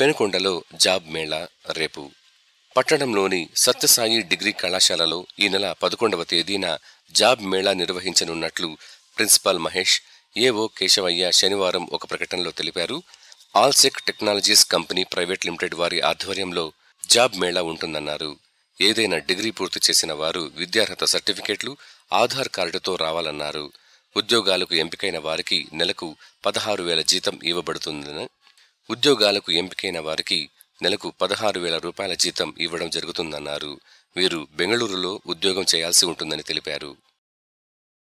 పెనుకొండలో job Mela రేపు పట్టణంలోని Sathya Sai degree కళాశాలలో ఈ నెల పదకొండవ తేదీన జాబ్ మేళా నిర్వహించనున్నట్లు ప్రిన్సిపాల్ మహేష్ ఏఓ కేశవయ్య శనివారం ఒక ప్రకటనలో తెలిపారు Alsec technologies company private limited వారి ఆధ్వర్యంలో జాబ్ మేళా ఉంటుందన్నారు ఏదైనా డిగ్రీ పూర్తి చేసిన వారు విద్యార్హత సర్టిఫికేట్లు ఆధార్ కార్డుతో రావాలన్నారు ఉద్యోగాలకు ఎంపికైన వారికి నెలకు పదహారు వేల జీతం ఇవ్వబడుతుందని ఉద్యోగాలకు ఎంపికైన వారికి నెలకు పదహారు వేల రూపాయల జీతం ఇవ్వడం జరుగుతుందన్నారు వీరు బెంగళూరులో ఉద్యోగం చేయాల్సి ఉంటుందని తెలిపారు